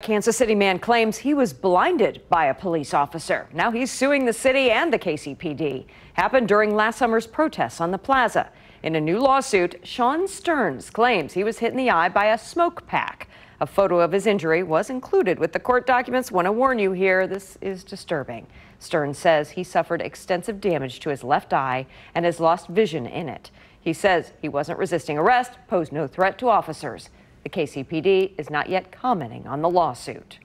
Kansas City man claims he was blinded by a police officer. Now he's suing the city and the KCPD. Happened during last summer's protests on the plaza. In a new lawsuit, Sean Stearns claims he was hit in the eye by a smoke pack. A photo of his injury was included with the court documents. Want to warn you here, this is disturbing. Stearns says he suffered extensive damage to his left eye and has lost vision in it. He says he wasn't resisting arrest, posed no threat to officers. The KCPD is not yet commenting on the lawsuit.